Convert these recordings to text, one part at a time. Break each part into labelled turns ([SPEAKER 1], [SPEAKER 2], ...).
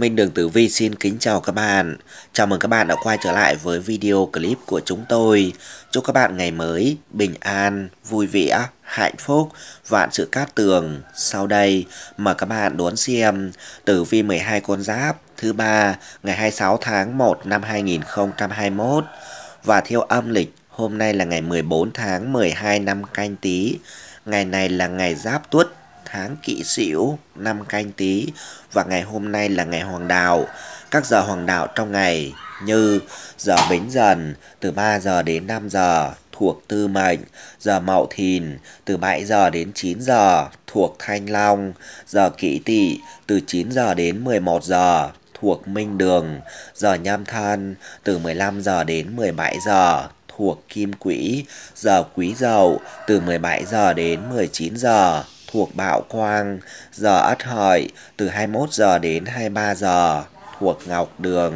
[SPEAKER 1] Minh Đường Tử Vi xin kính chào các bạn. Chào mừng các bạn đã quay trở lại với video clip của chúng tôi. Chúc các bạn ngày mới bình an, vui vẻ, hạnh phúc, vạn sự cát tường. Sau đây mời các bạn đón xem Tử Vi 12 con giáp thứ ba ngày 26 tháng 1 năm 2021 và theo âm lịch hôm nay là ngày 14 tháng 12 năm canh tí. Ngày này là ngày giáp tuất tháng kỷ sửu năm canh tý và ngày hôm nay là ngày hoàng đạo. Các giờ hoàng đạo trong ngày như giờ bính dần từ 3 giờ đến 5 giờ thuộc tư mệnh, giờ mậu thìn từ 7 giờ đến 9 giờ thuộc thanh long, giờ kỷ tỵ từ 9 giờ đến 11 giờ thuộc minh đường, giờ nhâm thân từ 15 giờ đến 17 giờ thuộc kim quỹ, giờ quý dậu từ 17 giờ đến 19 giờ thuộc Bạo Quang, giờ Ất Hợi từ 21 giờ đến 23 giờ thuộc Ngọc Đường.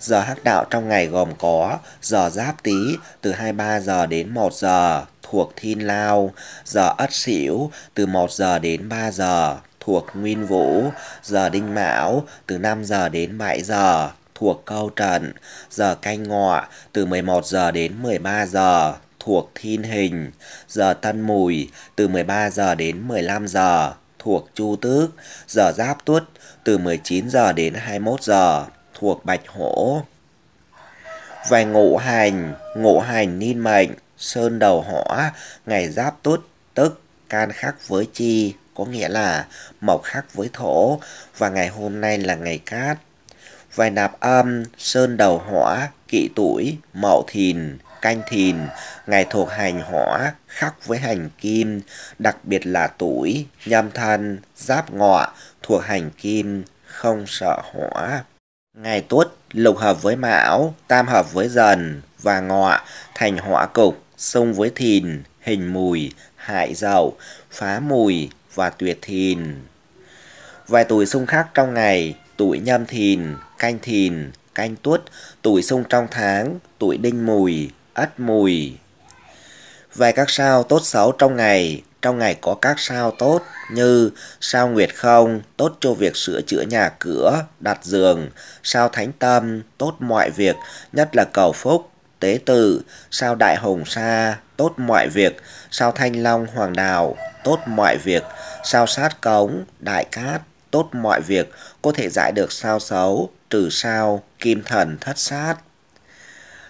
[SPEAKER 1] Giờ hắc đạo trong ngày gồm có giờ Giáp Tý từ 23 giờ đến 1 giờ thuộc Thiên Lao, giờ Ất Sửu từ 1 giờ đến 3 giờ thuộc Nguyên Vũ, giờ Đinh Mão từ 5 giờ đến 7 giờ thuộc Câu trần giờ Canh Ngọ từ 11 giờ đến 13 giờ thuộc Thiên Hình, giờ Tân Mùi từ 13 giờ đến 15 giờ thuộc Chu Tước, giờ Giáp Tuất từ 19 giờ đến 21 giờ thuộc Bạch Hổ. Về ngũ hành, ngũ hành niên mệnh, sơn đầu hỏa, ngày Giáp Tuất tức can khắc với chi, có nghĩa là mộc khắc với thổ và ngày hôm nay là ngày cát. Vài nạp âm, sơn đầu hỏa, kỵ tuổi, mậu thìn, canh thìn, ngày thuộc hành hỏa, khắc với hành kim, đặc biệt là tuổi, nhâm thân, giáp ngọ, thuộc hành kim, không sợ hỏa. Ngày tuất lục hợp với mão, tam hợp với dần và ngọ, thành hỏa cục, xung với thìn, hình mùi, hại dậu, phá mùi và tuyệt thìn. Vài tuổi xung khắc trong ngày, tuổi nhâm thìn, canh thìn, canh tuất, tuổi xung trong tháng, tuổi đinh mùi, ất mùi. Về các sao tốt xấu trong ngày, trong ngày có các sao tốt như sao nguyệt không, tốt cho việc sửa chữa nhà cửa, đặt giường, sao thánh tâm, tốt mọi việc, nhất là cầu phúc, tế tự, sao đại hồng sa, tốt mọi việc, sao thanh long hoàng đào, tốt mọi việc, sao sát cống, đại cát, tốt mọi việc, có thể giải được sao xấu, trừ sao, kim thần thất sát.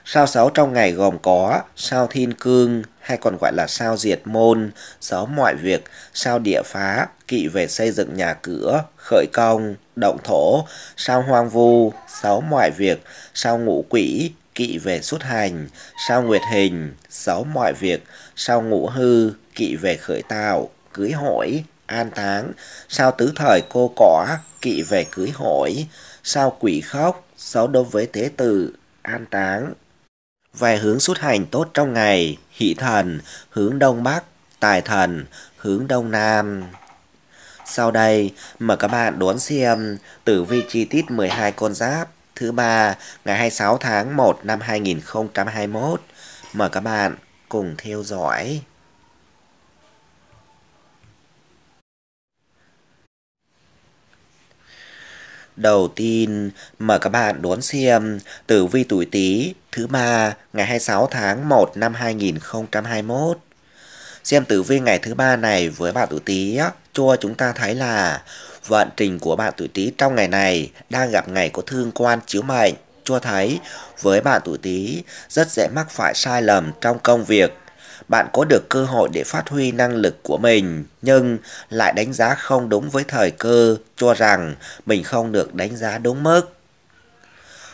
[SPEAKER 1] Sao sáu trong ngày gồm có sao thiên cương hay còn gọi là sao diệt môn, gió mọi việc, sao địa phá, kỵ về xây dựng nhà cửa, khởi công, động thổ, sao hoang vu, gió mọi việc, sao ngũ quỷ, kỵ về xuất hành, sao nguyệt hình, gió mọi việc, sao ngũ hư, kỵ về khởi tạo, cưới hỏi, an táng, sao tứ thời cô cỏ, kỵ về cưới hỏi, sao quỷ khóc, sáu đối với tế tử, an táng, về hướng xuất hành tốt trong ngày, hỷ thần, hướng đông bắc, tài thần, hướng đông nam. Sau đây, mời các bạn đón xem tử vi chi tiết 12 con giáp thứ ba ngày 26 tháng 1 năm 2021. Mời các bạn cùng theo dõi. Đầu tiên, mời các bạn đón xem tử vi tuổi Tý thứ ba ngày 26 tháng 1 năm 2021. Xem tử vi ngày thứ ba này với bạn tuổi Tý cho chúng ta thấy là vận trình của bạn tuổi Tý trong ngày này đang gặp ngày có thương quan chiếu mệnh cho thấy với bạn tuổi Tý rất dễ mắc phải sai lầm trong công việc. Bạn có được cơ hội để phát huy năng lực của mình nhưng lại đánh giá không đúng với thời cơ cho rằng mình không được đánh giá đúng mức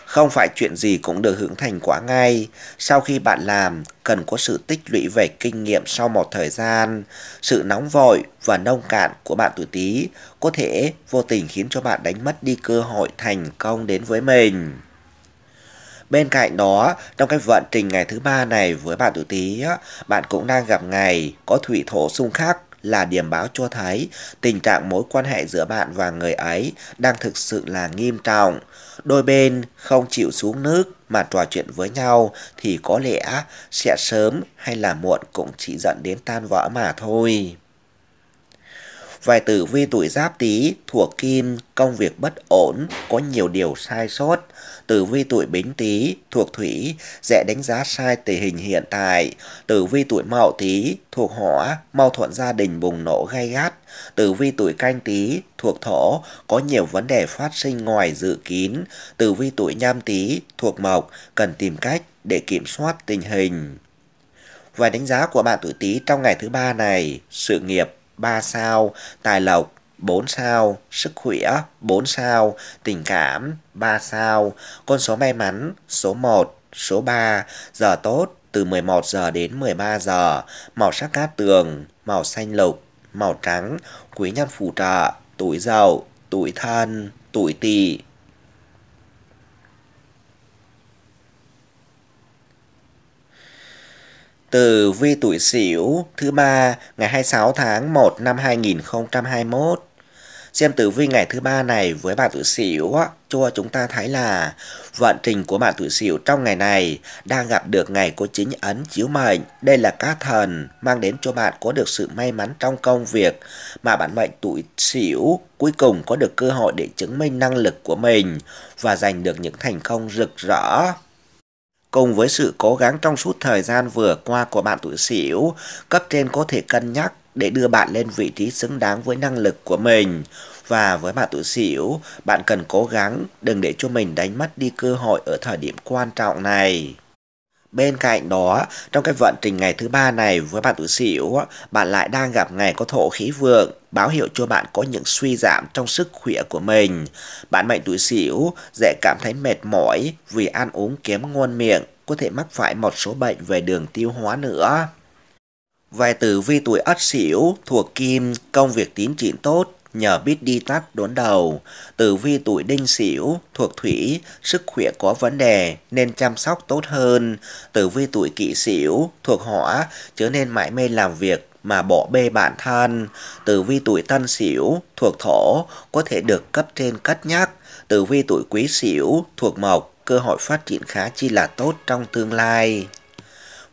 [SPEAKER 1] không phải chuyện gì cũng được hưởng thành quả ngay. Sau khi bạn làm, cần có sự tích lũy về kinh nghiệm sau một thời gian. Sự nóng vội và nông cạn của bạn tuổi Tý có thể vô tình khiến cho bạn đánh mất đi cơ hội thành công đến với mình. Bên cạnh đó, trong cái vận trình ngày thứ ba này với bạn tuổi Tý, bạn cũng đang gặp ngày có thủy thổ xung khắc là điểm báo cho thấy tình trạng mối quan hệ giữa bạn và người ấy đang thực sự là nghiêm trọng đôi bên không chịu xuống nước mà trò chuyện với nhau thì có lẽ sẽ sớm hay là muộn cũng chỉ dẫn đến tan vỡ mà thôi. Vài tử vi tuổi giáp tý thuộc kim, công việc bất ổn, có nhiều điều sai sót, tử vi tuổi bính tý thuộc thủy dễ đánh giá sai tình hình hiện tại, tử vi tuổi mậu tý thuộc hỏa, mâu thuẫn gia đình bùng nổ gay gắt, tử vi tuổi canh tý thuộc thổ có nhiều vấn đề phát sinh ngoài dự kiến. tử vi tuổi nhâm tý thuộc mộc cần tìm cách để kiểm soát tình hình. Và đánh giá của bạn tuổi tý trong ngày thứ ba này, sự nghiệp 3 sao, tài lộc 4 sao, sức khỏe 4 sao, tình cảm 3 sao, con số may mắn số 1, số 3, giờ tốt từ 11 giờ đến 13 giờ, màu sắc cát tường, màu xanh lục, màu trắng, quý nhân phù trợ, tuổi dậu, tuổi thân, tuổi tỵ. Từ vi tuổi Sửu thứ ba ngày 26 tháng 1 năm 2021 Xem tử vi ngày thứ ba này với bạn tuổi sửu cho chúng ta thấy là vận trình của bạn tuổi sửu trong ngày này đang gặp được ngày có chính ấn chiếu mệnh. Đây là các thần mang đến cho bạn có được sự may mắn trong công việc mà bạn mệnh tuổi sửu cuối cùng có được cơ hội để chứng minh năng lực của mình và giành được những thành công rực rỡ. Cùng với sự cố gắng trong suốt thời gian vừa qua của bạn tuổi Sửu, cấp trên có thể cân nhắc để đưa bạn lên vị trí xứng đáng với năng lực của mình. Và với bạn tuổi xỉu, bạn cần cố gắng đừng để cho mình đánh mất đi cơ hội ở thời điểm quan trọng này. Bên cạnh đó, trong cái vận trình ngày thứ ba này với bạn tuổi xỉu, bạn lại đang gặp ngày có thổ khí vượng, báo hiệu cho bạn có những suy giảm trong sức khỏe của mình. Bạn mệnh tuổi xỉu dễ cảm thấy mệt mỏi vì ăn uống kém ngon miệng, có thể mắc phải một số bệnh về đường tiêu hóa nữa. Vài tử vi tuổi ất sửu thuộc kim, công việc tiến triển tốt, nhờ biết đi tắt đốn đầu. Tử vi tuổi đinh sửu thuộc thủy, sức khỏe có vấn đề nên chăm sóc tốt hơn. Tử vi tuổi kỷ sửu thuộc hỏa, chớ nên mãi mê làm việc mà bỏ bê bản thân. Tử vi tuổi tân sửu thuộc thổ, có thể được cấp trên cất nhắc. Tử vi tuổi quý sửu thuộc mộc, cơ hội phát triển khá chi là tốt trong tương lai.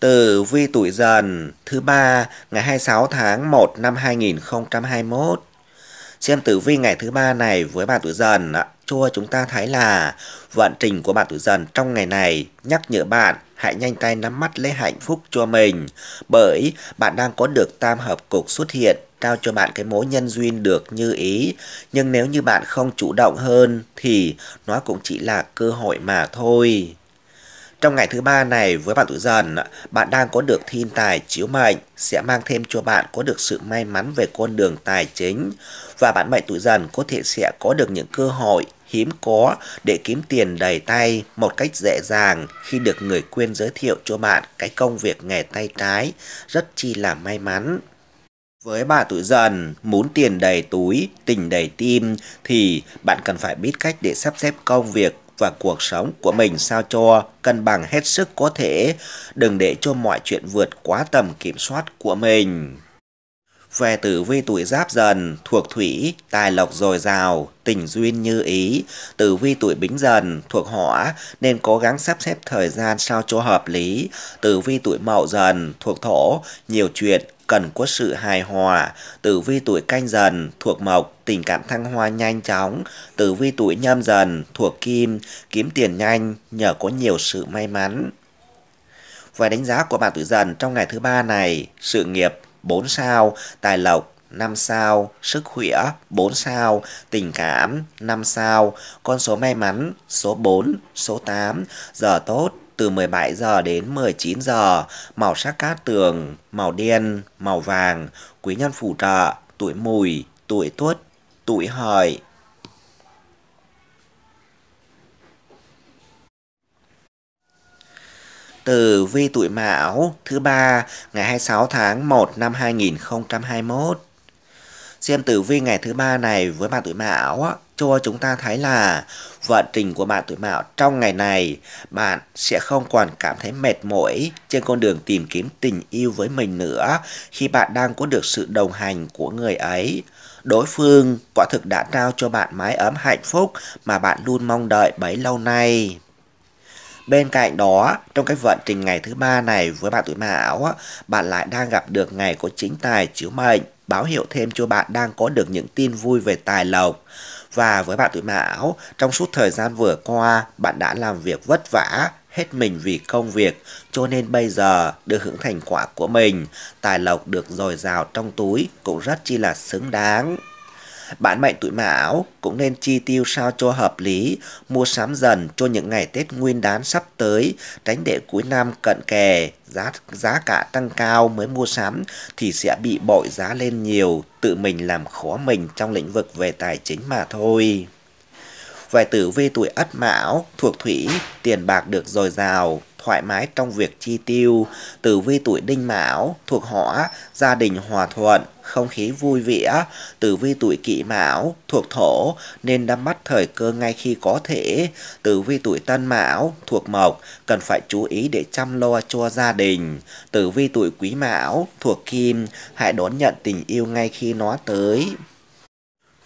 [SPEAKER 1] từ vi tuổi dần thứ ba ngày 26 tháng 1 năm 2021. Xem tử vi ngày thứ ba này với bạn tuổi dần cho chúng ta thấy là vận trình của bạn tuổi dần trong ngày này nhắc nhở bạn hãy nhanh tay nắm mắt lấy hạnh phúc cho mình bởi bạn đang có được tam hợp cục xuất hiện trao cho bạn cái mối nhân duyên được như ý nhưng nếu như bạn không chủ động hơn thì nó cũng chỉ là cơ hội mà thôi trong ngày thứ ba này với bạn tuổi dần, bạn đang có được thiên tài chiếu mệnh sẽ mang thêm cho bạn có được sự may mắn về con đường tài chính và bạn mệnh tuổi dần có thể sẽ có được những cơ hội hiếm có để kiếm tiền đầy tay một cách dễ dàng khi được người quen giới thiệu cho bạn cái công việc nghề tay trái rất chi là may mắn. Với bà tuổi dần, muốn tiền đầy túi, tình đầy tim thì bạn cần phải biết cách để sắp xếp công việc và cuộc sống của mình sao cho cân bằng hết sức có thể, đừng để cho mọi chuyện vượt quá tầm kiểm soát của mình. Về tử vi tuổi giáp dần, thuộc thủy, tài lộc dồi dào, tình duyên như ý. Tử vi tuổi bính dần, thuộc hỏa, nên cố gắng sắp xếp thời gian sao cho hợp lý. Tử vi tuổi mậu dần, thuộc thổ, nhiều chuyện, cần có sự hài hòa, tử vi tuổi canh dần thuộc mộc, tình cảm thăng hoa nhanh chóng, tử vi tuổi nhâm dần thuộc kim, kiếm tiền nhanh nhờ có nhiều sự may mắn. Và đánh giá của bạn tuổi dần trong ngày thứ ba này, sự nghiệp 4 sao, tài lộc 5 sao, sức khỏe 4 sao, tình cảm 5 sao, con số may mắn số 4, số 8, giờ tốt từ 17 giờ đến 19 giờ, màu sắc cát tường, màu đen, màu vàng, quý nhân phù trợ, tuổi mùi, tuổi tuất, tuổi hợi. Từ vi tuổi mão thứ ba ngày 26 tháng 1 năm 2021. Xem tử vi ngày thứ ba này với bạn tuổi mão cho chúng ta thấy là vận trình của bạn tuổi mão trong ngày này bạn sẽ không còn cảm thấy mệt mỏi trên con đường tìm kiếm tình yêu với mình nữa khi bạn đang có được sự đồng hành của người ấy đối phương quả thực đã trao cho bạn mái ấm hạnh phúc mà bạn luôn mong đợi bấy lâu nay Bên cạnh đó, trong cái vận trình ngày thứ ba này với bạn tuổi Mão, bạn lại đang gặp được ngày có chính tài chiếu mệnh, báo hiệu thêm cho bạn đang có được những tin vui về tài lộc. Và với bạn tuổi mão, trong suốt thời gian vừa qua, bạn đã làm việc vất vả, hết mình vì công việc, cho nên bây giờ được hưởng thành quả của mình, tài lộc được dồi dào trong túi cũng rất chi là xứng đáng. Bạn mệnh tuổi mão cũng nên chi tiêu sao cho hợp lý, mua sắm dần cho những ngày Tết Nguyên đán sắp tới, tránh để cuối năm cận kề, giá giá cả tăng cao mới mua sắm thì sẽ bị bội giá lên nhiều, tự mình làm khó mình trong lĩnh vực về tài chính mà thôi. Vài tử vi tuổi Ất Mão thuộc thủy, tiền bạc được dồi dào, thoải mái trong việc chi tiêu, tử vi tuổi đinh mão, thuộc hỏa, gia đình hòa thuận, không khí vui vẻ, tử vi tuổi kỷ mão, thuộc thổ, nên nắm bắt thời cơ ngay khi có thể, tử vi tuổi tân mão, thuộc mộc, cần phải chú ý để chăm lo cho gia đình, tử vi tuổi quý mão, thuộc kim, hãy đón nhận tình yêu ngay khi nó tới.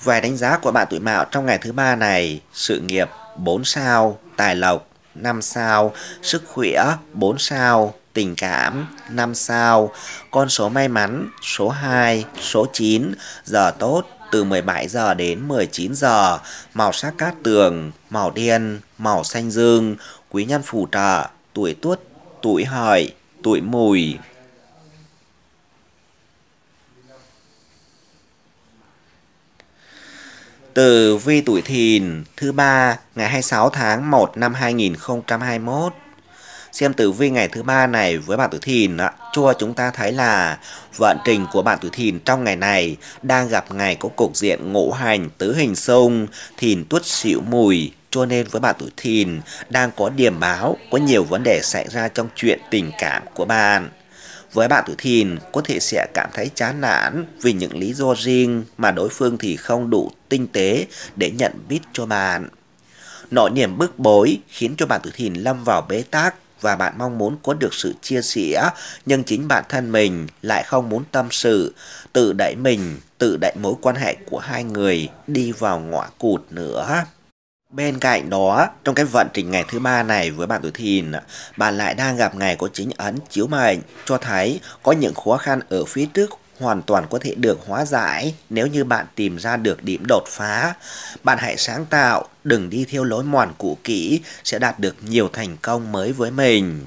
[SPEAKER 1] Vài đánh giá của bạn tuổi mão trong ngày thứ ba này, sự nghiệp 4 sao, tài lộc 5 sao, sức khỏe 4 sao, tình cảm 5 sao, con số may mắn số 2, số 9, giờ tốt từ 17 giờ đến 19 giờ, màu sắc cát tường, màu đen, màu xanh dương, quý nhân phù trợ, tuổi tuất, tuổi hợi, tuổi mùi. từ vi tuổi thìn thứ ba ngày 26 tháng 1 năm 2021 xem tử vi ngày thứ ba này với bạn tuổi thìn đó, cho chúng ta thấy là vận trình của bạn tuổi thìn trong ngày này đang gặp ngày có cục diện ngũ hành tứ hình xung thìn tuất xỉu mùi cho nên với bạn tuổi thìn đang có điểm báo có nhiều vấn đề xảy ra trong chuyện tình cảm của bạn với bạn tuổi thìn, có thể sẽ cảm thấy chán nản vì những lý do riêng mà đối phương thì không đủ tinh tế để nhận biết cho bạn. Nỗi niềm bức bối khiến cho bạn tuổi thìn lâm vào bế tắc và bạn mong muốn có được sự chia sẻ nhưng chính bản thân mình lại không muốn tâm sự, tự đẩy mình, tự đẩy mối quan hệ của hai người đi vào ngõ cụt nữa. Bên cạnh đó, trong cái vận trình ngày thứ ba này với bạn tuổi thìn, bạn lại đang gặp ngày có chính ấn chiếu mệnh, cho thấy có những khó khăn ở phía trước hoàn toàn có thể được hóa giải nếu như bạn tìm ra được điểm đột phá. Bạn hãy sáng tạo, đừng đi theo lối mòn cũ kỹ, sẽ đạt được nhiều thành công mới với mình.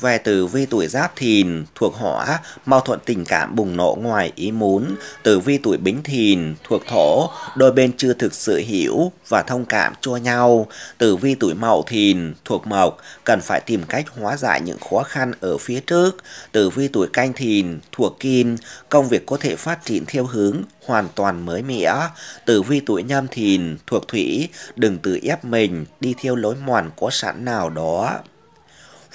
[SPEAKER 1] Về tử vi tuổi giáp thìn thuộc hỏa, mâu thuẫn tình cảm bùng nổ ngoài ý muốn. Tử vi tuổi bính thìn thuộc thổ, đôi bên chưa thực sự hiểu và thông cảm cho nhau. Tử vi tuổi mậu thìn thuộc mộc, cần phải tìm cách hóa giải những khó khăn ở phía trước. Tử vi tuổi canh thìn thuộc kim, công việc có thể phát triển theo hướng hoàn toàn mới mẻ. Tử vi tuổi nhâm thìn thuộc thủy, đừng tự ép mình đi theo lối mòn có sẵn nào đó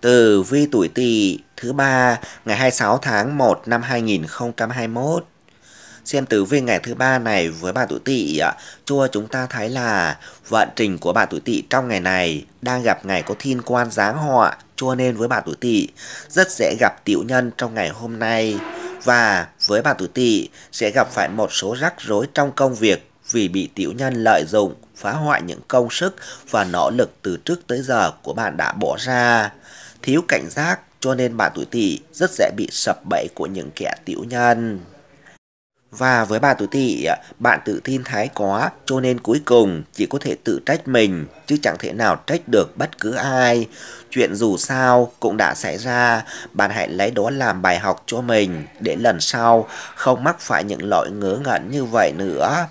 [SPEAKER 1] từ vi tuổi Tỵ thứ ba ngày 26 tháng 1 năm 2021. Xem tử vi ngày thứ ba này với bạn tuổi Tỵ, cho chúng ta thấy là vận trình của bạn tuổi Tỵ trong ngày này đang gặp ngày có thiên quan giáng họa, cho nên với bạn tuổi Tỵ rất dễ gặp tiểu nhân trong ngày hôm nay và với bạn tuổi Tỵ sẽ gặp phải một số rắc rối trong công việc vì bị tiểu nhân lợi dụng phá hoại những công sức và nỗ lực từ trước tới giờ của bạn đã bỏ ra thiếu cảnh giác cho nên bạn tuổi tỵ rất dễ bị sập bẫy của những kẻ tiểu nhân. Và với bạn tuổi tỵ, bạn tự tin thái quá cho nên cuối cùng chỉ có thể tự trách mình chứ chẳng thể nào trách được bất cứ ai. Chuyện dù sao cũng đã xảy ra, bạn hãy lấy đó làm bài học cho mình để lần sau không mắc phải những lỗi ngớ ngẩn như vậy nữa.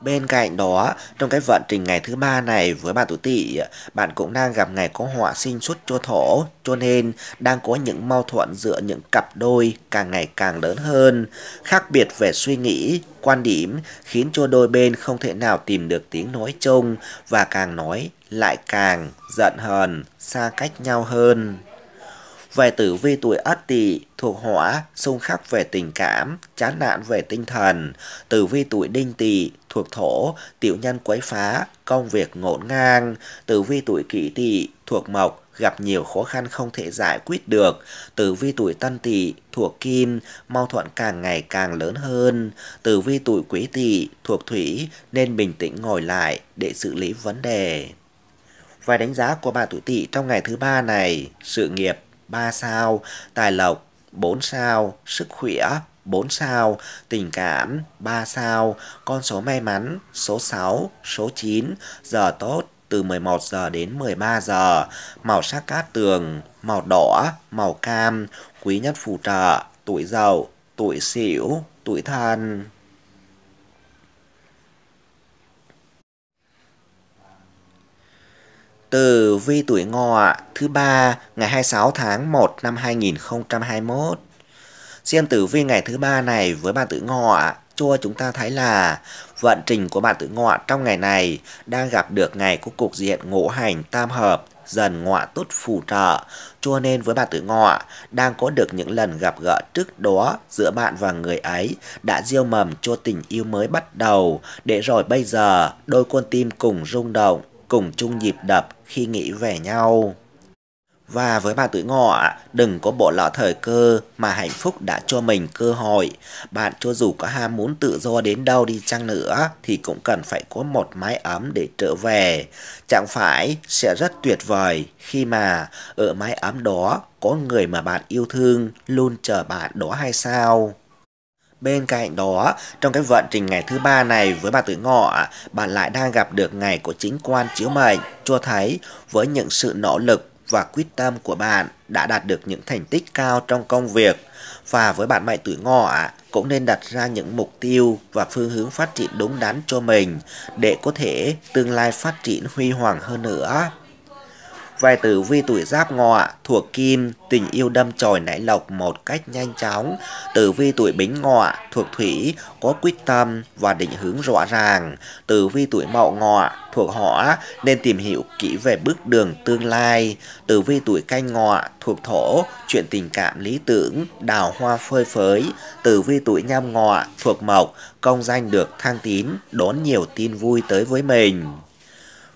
[SPEAKER 1] Bên cạnh đó, trong cái vận trình ngày thứ ba này với bạn tuổi tỵ, bạn cũng đang gặp ngày có họa sinh xuất cho thổ, cho nên đang có những mâu thuẫn giữa những cặp đôi càng ngày càng lớn hơn, khác biệt về suy nghĩ, quan điểm khiến cho đôi bên không thể nào tìm được tiếng nói chung và càng nói lại càng giận hờn, xa cách nhau hơn. Về tử vi tuổi Ất Tỵ thuộc hỏa, xung khắc về tình cảm, chán nạn về tinh thần. Tử vi tuổi Đinh Tỵ thuộc thổ, tiểu nhân quấy phá, công việc ngổn ngang. Tử vi tuổi Kỷ Tỵ thuộc mộc, gặp nhiều khó khăn không thể giải quyết được. Tử vi tuổi Tân Tỵ thuộc Kim, mâu thuẫn càng ngày càng lớn hơn. Tử vi tuổi Quý Tỵ thuộc Thủy nên bình tĩnh ngồi lại để xử lý vấn đề. Vài đánh giá của bà tuổi Tỵ trong ngày thứ ba này, sự nghiệp 3 sao, tài lộc 4 sao, sức khỏe 4 sao, tình cảm 3 sao, con số may mắn số 6, số 9, giờ tốt từ 11 giờ đến 13 giờ, màu sắc cát tường, màu đỏ, màu cam, quý nhất phù trợ, tuổi dậu, tuổi sửu, tuổi thân. từ vi tuổi ngọ thứ ba ngày 26 tháng 1 năm 2021. Xem tử vi ngày thứ ba này với bạn tử ngọ cho chúng ta thấy là vận trình của bạn tử ngọ trong ngày này đang gặp được ngày của cục diện ngũ hành tam hợp dần ngọ tốt phù trợ cho nên với bạn tử ngọ đang có được những lần gặp gỡ trước đó giữa bạn và người ấy đã diêu mầm cho tình yêu mới bắt đầu để rồi bây giờ đôi con tim cùng rung động cùng chung nhịp đập khi nghĩ về nhau. Và với bà tuổi ngọ, đừng có bỏ lỡ thời cơ mà hạnh phúc đã cho mình cơ hội. Bạn cho dù có ham muốn tự do đến đâu đi chăng nữa thì cũng cần phải có một mái ấm để trở về. Chẳng phải sẽ rất tuyệt vời khi mà ở mái ấm đó có người mà bạn yêu thương luôn chờ bạn đó hay sao? Bên cạnh đó, trong cái vận trình ngày thứ ba này với bà tử ngọ, bạn lại đang gặp được ngày của chính quan chiếu mệnh, cho thấy với những sự nỗ lực và quyết tâm của bạn đã đạt được những thành tích cao trong công việc và với bạn mệnh tuổi ngọ cũng nên đặt ra những mục tiêu và phương hướng phát triển đúng đắn cho mình để có thể tương lai phát triển huy hoàng hơn nữa. Vài tử vi tuổi giáp ngọ thuộc kim, tình yêu đâm chồi nảy lộc một cách nhanh chóng. Tử vi tuổi bính ngọ thuộc thủy, có quyết tâm và định hướng rõ ràng. Tử vi tuổi mậu ngọ thuộc hỏa nên tìm hiểu kỹ về bước đường tương lai. Tử vi tuổi canh ngọ thuộc thổ, chuyện tình cảm lý tưởng, đào hoa phơi phới. Tử vi tuổi nhâm ngọ thuộc mộc, công danh được thăng tín, đón nhiều tin vui tới với mình.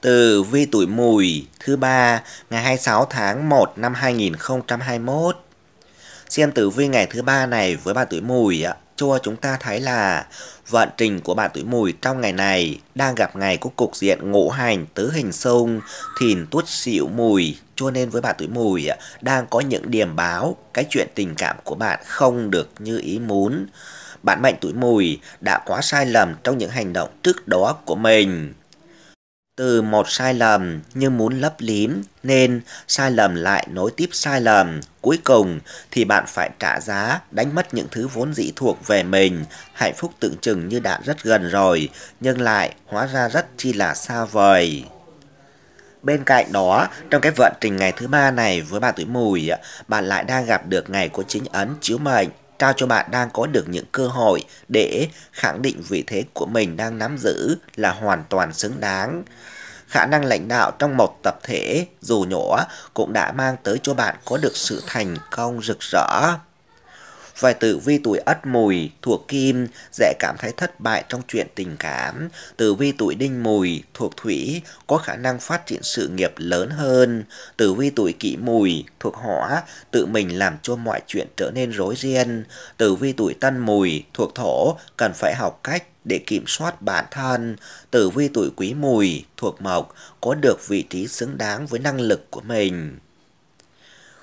[SPEAKER 1] Tử vi tuổi mùi thứ ba ngày 26 tháng 1 năm 2021. Xem tử vi ngày thứ ba này với bạn tuổi mùi ạ, cho chúng ta thấy là vận trình của bạn tuổi mùi trong ngày này đang gặp ngày có cục diện ngũ hành tứ hình xung thìn tuất xỉu mùi cho nên với bạn tuổi mùi đang có những điểm báo cái chuyện tình cảm của bạn không được như ý muốn bạn mệnh tuổi mùi đã quá sai lầm trong những hành động trước đó của mình từ một sai lầm nhưng muốn lấp lím nên sai lầm lại nối tiếp sai lầm. Cuối cùng thì bạn phải trả giá, đánh mất những thứ vốn dĩ thuộc về mình. Hạnh phúc tưởng chừng như đã rất gần rồi nhưng lại hóa ra rất chi là xa vời. Bên cạnh đó, trong cái vận trình ngày thứ ba này với bà tuổi mùi, bạn lại đang gặp được ngày của chính ấn chiếu mệnh trao cho bạn đang có được những cơ hội để khẳng định vị thế của mình đang nắm giữ là hoàn toàn xứng đáng. Khả năng lãnh đạo trong một tập thể dù nhỏ cũng đã mang tới cho bạn có được sự thành công rực rỡ. Vài tử vi tuổi ất mùi thuộc kim dễ cảm thấy thất bại trong chuyện tình cảm. Tử vi tuổi đinh mùi thuộc thủy có khả năng phát triển sự nghiệp lớn hơn. Tử vi tuổi kỷ mùi thuộc hỏa tự mình làm cho mọi chuyện trở nên rối ren. Tử vi tuổi tân mùi thuộc thổ cần phải học cách để kiểm soát bản thân. Tử vi tuổi quý mùi thuộc mộc có được vị trí xứng đáng với năng lực của mình.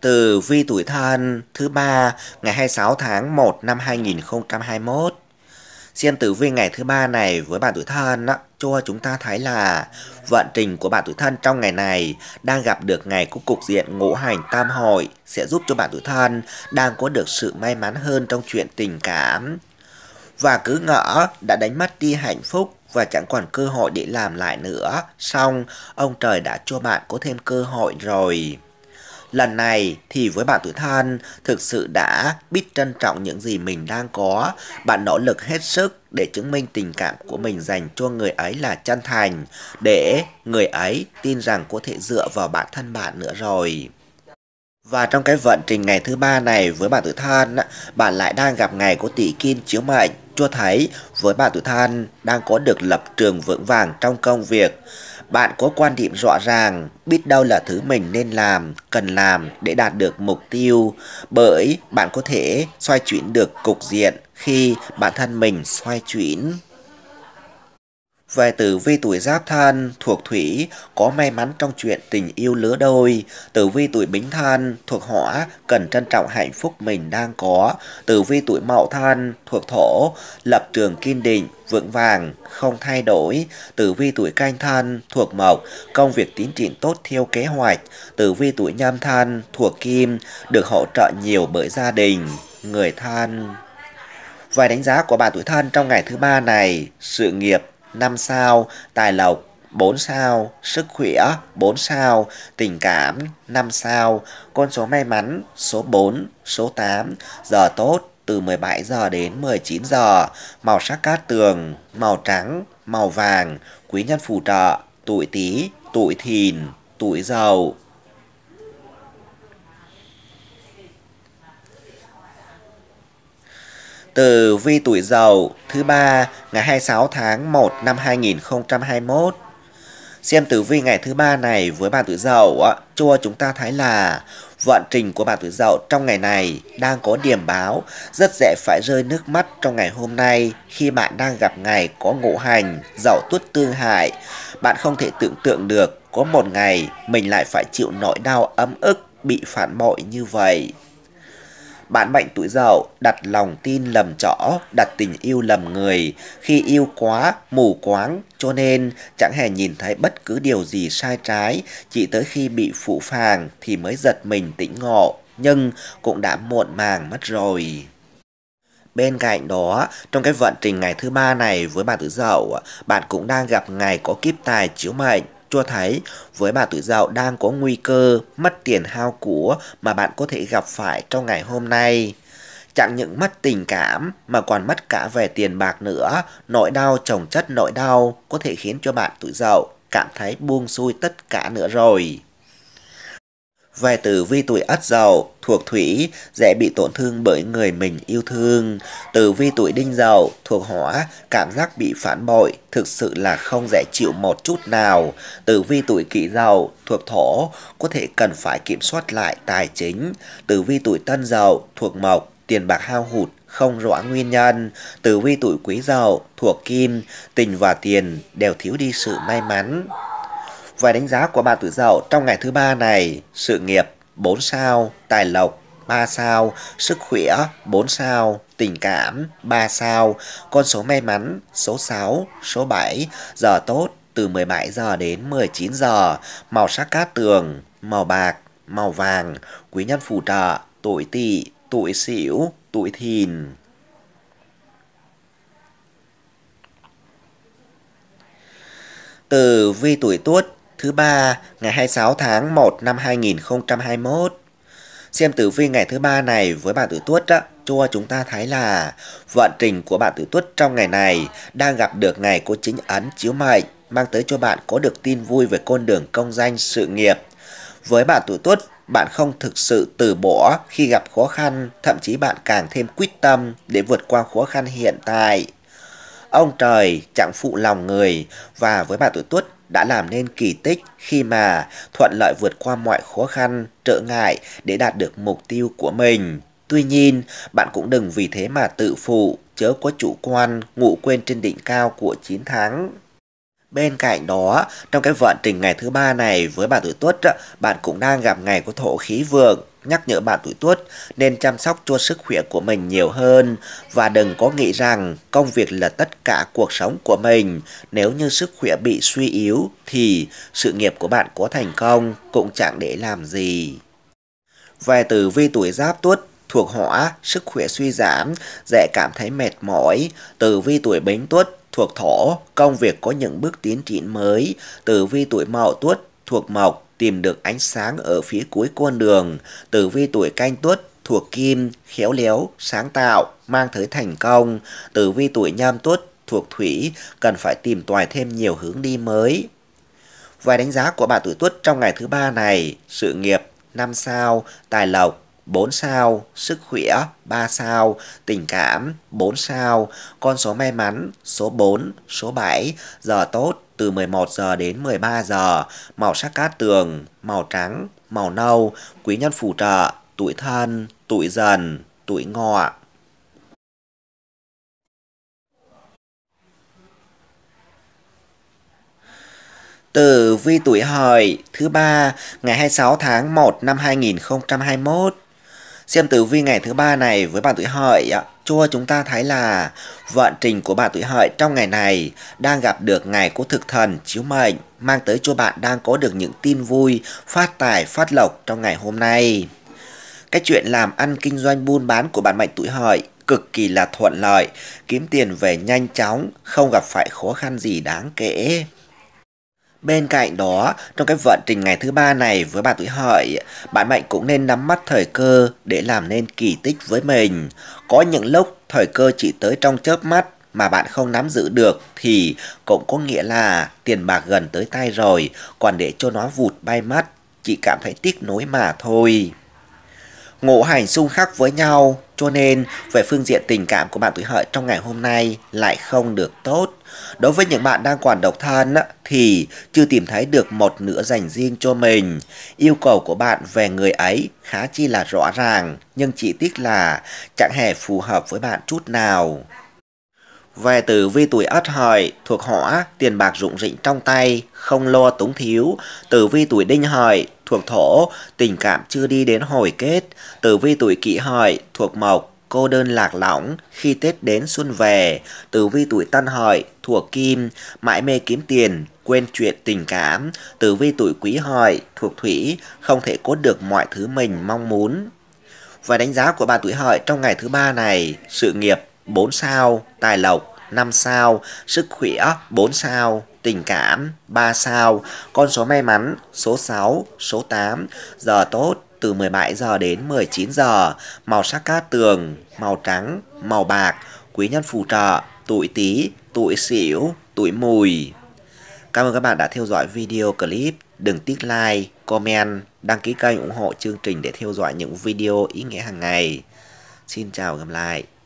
[SPEAKER 1] Từ vi tuổi thân thứ ba ngày 26 tháng 1 năm 2021. Xem tử vi ngày thứ ba này với bạn tuổi thân cho chúng ta thấy là vận trình của bạn tuổi thân trong ngày này đang gặp được ngày của cục diện ngũ hành tam hội sẽ giúp cho bạn tuổi thân đang có được sự may mắn hơn trong chuyện tình cảm. Và cứ ngỡ đã đánh mất đi hạnh phúc và chẳng còn cơ hội để làm lại nữa, xong ông trời đã cho bạn có thêm cơ hội rồi. Lần này thì với bạn tuổi thân thực sự đã biết trân trọng những gì mình đang có. Bạn nỗ lực hết sức để chứng minh tình cảm của mình dành cho người ấy là chân thành, để người ấy tin rằng có thể dựa vào bản thân bạn nữa rồi. Và trong cái vận trình ngày thứ ba này với bạn tuổi thân, bạn lại đang gặp ngày của tỷ kim chiếu mệnh, cho thấy với bạn tuổi thân đang có được lập trường vững vàng trong công việc bạn có quan điểm rõ ràng, biết đâu là thứ mình nên làm, cần làm để đạt được mục tiêu, bởi bạn có thể xoay chuyển được cục diện khi bản thân mình xoay chuyển. Về tử vi tuổi giáp thân thuộc thủy có may mắn trong chuyện tình yêu lứa đôi. Tử vi tuổi bính thân thuộc hỏa cần trân trọng hạnh phúc mình đang có. Tử vi tuổi mậu thân thuộc thổ lập trường kiên định vững vàng, không thay đổi. Tử vi tuổi canh thân thuộc mộc, công việc tiến triển tốt theo kế hoạch. Tử vi tuổi nhâm thân thuộc kim, được hỗ trợ nhiều bởi gia đình, người thân. Vài đánh giá của bạn tuổi thân trong ngày thứ ba này, sự nghiệp 5 sao, tài lộc 4 sao, sức khỏe 4 sao, tình cảm 5 sao, con số may mắn số 4, số 8, giờ tốt từ 17 giờ đến 19 giờ, màu sắc cát tường, màu trắng, màu vàng, quý nhân phù trợ, tuổi Tý, tuổi Thìn, tuổi Dậu. từ vi tuổi Dậu thứ ba ngày 26 tháng 1 năm 2021. Xem tử vi ngày thứ ba này với bạn tuổi dậu chua chúng ta thấy là vận trình của bạn tuổi dậu trong ngày này đang có điểm báo rất dễ phải rơi nước mắt trong ngày hôm nay khi bạn đang gặp ngày có ngũ hành dậu tuất tương hại bạn không thể tưởng tượng được có một ngày mình lại phải chịu nỗi đau ấm ức bị phản bội như vậy bạn bệnh tuổi dậu đặt lòng tin lầm trỏ, đặt tình yêu lầm người, khi yêu quá, mù quáng, cho nên chẳng hề nhìn thấy bất cứ điều gì sai trái, chỉ tới khi bị phụ phàng thì mới giật mình tỉnh ngộ, nhưng cũng đã muộn màng mất rồi. Bên cạnh đó, trong cái vận trình ngày thứ ba này với bà tử dậu, bạn cũng đang gặp ngày có kiếp tài chiếu mệnh, cho thấy với bà tuổi Dậu đang có nguy cơ mất tiền hao của mà bạn có thể gặp phải trong ngày hôm nay. Chẳng những mất tình cảm mà còn mất cả về tiền bạc nữa, nỗi đau chồng chất nỗi đau có thể khiến cho bạn tuổi Dậu cảm thấy buông xuôi tất cả nữa rồi. Vài tử vi tuổi ất dậu thuộc thủy dễ bị tổn thương bởi người mình yêu thương. Tử vi tuổi đinh dậu thuộc hỏa cảm giác bị phản bội thực sự là không dễ chịu một chút nào. Tử vi tuổi kỷ dậu thuộc thổ có thể cần phải kiểm soát lại tài chính. Tử vi tuổi tân dậu thuộc mộc tiền bạc hao hụt không rõ nguyên nhân, tử vi tuổi quý dậu thuộc kim, tình và tiền đều thiếu đi sự may mắn. Vài đánh giá của bạn tự dậu trong ngày thứ ba này, sự nghiệp 4 sao, tài lộc 3 sao, sức khỏe 4 sao, tình cảm 3 sao, con số may mắn số 6, số 7, giờ tốt từ 17 giờ đến 19 giờ, màu sắc cát tường, màu bạc, màu vàng, quý nhân phù trợ, tuổi tỵ, tuổi sửu, tuổi thìn. Từ vi tuổi tuất thứ ba ngày 26 tháng 1 năm 2021. Xem tử vi ngày thứ ba này với bạn tử tuất đó cho chúng ta thấy là vận trình của bạn tử tuất trong ngày này đang gặp được ngày có chính ấn chiếu mệnh mang tới cho bạn có được tin vui về con đường công danh sự nghiệp. Với bạn tuổi tuất, bạn không thực sự từ bỏ khi gặp khó khăn, thậm chí bạn càng thêm quyết tâm để vượt qua khó khăn hiện tại. Ông trời chẳng phụ lòng người và với bạn tuổi tuất đã làm nên kỳ tích khi mà thuận lợi vượt qua mọi khó khăn, trở ngại để đạt được mục tiêu của mình. Tuy nhiên, bạn cũng đừng vì thế mà tự phụ, chớ có chủ quan, ngủ quên trên đỉnh cao của chiến thắng. Bên cạnh đó, trong cái vận trình ngày thứ ba này với bạn tuổi tuất, bạn cũng đang gặp ngày của thổ khí vượng, nhắc nhở bạn tuổi tuất nên chăm sóc cho sức khỏe của mình nhiều hơn và đừng có nghĩ rằng công việc là tất cả cuộc sống của mình. Nếu như sức khỏe bị suy yếu thì sự nghiệp của bạn có thành công cũng chẳng để làm gì. Về từ vi tuổi giáp tuất thuộc hỏa, sức khỏe suy giảm, dễ cảm thấy mệt mỏi. Từ vi tuổi bính tuất thuộc thổ, công việc có những bước tiến triển mới. Từ vi tuổi mậu tuất thuộc mộc, tìm được ánh sáng ở phía cuối con đường, tử vi tuổi canh tuất thuộc kim, khéo léo, sáng tạo, mang tới thành công, tử vi tuổi nhâm tuất thuộc thủy, cần phải tìm tòi thêm nhiều hướng đi mới. Vài đánh giá của bạn tuổi tuất trong ngày thứ ba này, sự nghiệp 5 sao, tài lộc 4 sao, sức khỏe 3 sao, tình cảm 4 sao, con số may mắn số 4, số 7, giờ tốt từ 11 giờ đến 13 giờ, màu sắc cát tường, màu trắng, màu nâu, quý nhân phù trợ, tuổi thân, tuổi dần, tuổi ngọ. từ vi tuổi hợi thứ ba ngày 26 tháng 1 năm 2021 Xem tử vi ngày thứ ba này với bạn tuổi hợi ạ. chúng ta thấy là vận trình của bạn tuổi hợi trong ngày này đang gặp được ngày của thực thần chiếu mệnh mang tới cho bạn đang có được những tin vui, phát tài, phát lộc trong ngày hôm nay. Cái chuyện làm ăn kinh doanh buôn bán của bạn mệnh tuổi hợi cực kỳ là thuận lợi, kiếm tiền về nhanh chóng, không gặp phải khó khăn gì đáng kể. Bên cạnh đó, trong cái vận trình ngày thứ ba này với bà tuổi hợi, bạn mệnh cũng nên nắm mắt thời cơ để làm nên kỳ tích với mình. Có những lúc thời cơ chỉ tới trong chớp mắt mà bạn không nắm giữ được thì cũng có nghĩa là tiền bạc gần tới tay rồi, còn để cho nó vụt bay mất, chỉ cảm thấy tiếc nối mà thôi ngộ hành xung khắc với nhau cho nên về phương diện tình cảm của bạn tuổi hợi trong ngày hôm nay lại không được tốt. Đối với những bạn đang còn độc thân thì chưa tìm thấy được một nửa dành riêng cho mình. Yêu cầu của bạn về người ấy khá chi là rõ ràng nhưng chỉ tiếc là chẳng hề phù hợp với bạn chút nào. Về tử vi tuổi ất hợi thuộc hỏa, tiền bạc rụng rịnh trong tay, không lo túng thiếu. Tử vi tuổi đinh hợi thuộc thổ, tình cảm chưa đi đến hồi kết. Tử vi tuổi kỷ hợi thuộc mộc, cô đơn lạc lõng khi Tết đến xuân về. Tử vi tuổi tân hợi thuộc kim, mãi mê kiếm tiền, quên chuyện tình cảm. Tử vi tuổi quý hợi thuộc thủy, không thể cốt được mọi thứ mình mong muốn. Và đánh giá của bà tuổi hợi trong ngày thứ ba này, sự nghiệp 4 sao, tài lộc 5 sao, sức khỏe 4 sao, tình cảm 3 sao, con số may mắn số 6, số 8, giờ tốt từ 17 giờ đến 19 giờ, màu sắc cát tường, màu trắng, màu bạc, quý nhân phù trợ, tuổi tí, tuổi xỉu, tuổi mùi. Cảm ơn các bạn đã theo dõi video clip. Đừng tiếc like, comment, đăng ký kênh ủng hộ chương trình để theo dõi những video ý nghĩa hàng ngày. Xin chào và gặp lại.